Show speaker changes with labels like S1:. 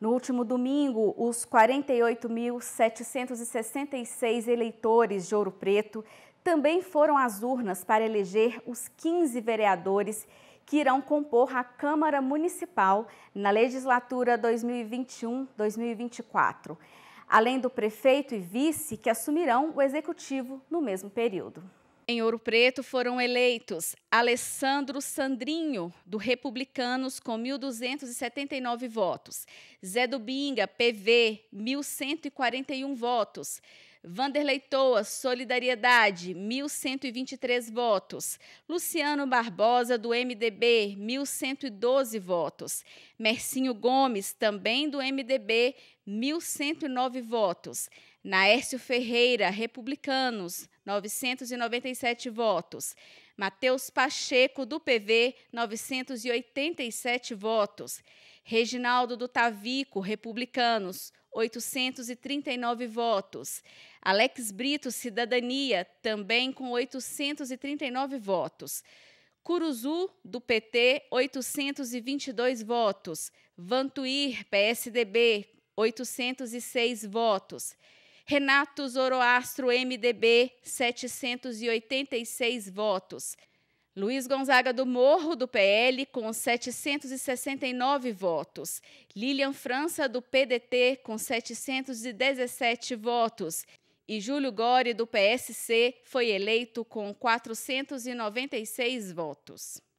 S1: No último domingo, os 48.766 eleitores de Ouro Preto também foram às urnas para eleger os 15 vereadores que irão compor a Câmara Municipal na legislatura 2021-2024, além do prefeito e vice que assumirão o executivo no mesmo período. Em Ouro Preto foram eleitos Alessandro Sandrinho, do Republicanos, com 1.279 votos. Zé do Binga, PV, 1.141 votos. Vanderlei Toa, Solidariedade, 1.123 votos. Luciano Barbosa, do MDB, 1.112 votos. Mercinho Gomes, também do MDB, 1.109 votos. Naércio Ferreira, Republicanos, 997 votos. Matheus Pacheco, do PV, 987 votos. Reginaldo do Tavico, Republicanos, 839 votos. Alex Brito, Cidadania, também com 839 votos. Curuzu, do PT, 822 votos. Vantuir, PSDB, 806 votos. Renato Zoroastro, MDB, 786 votos. Luiz Gonzaga do Morro, do PL, com 769 votos. Lilian França, do PDT, com 717 votos. E Júlio Gore, do PSC, foi eleito com 496 votos.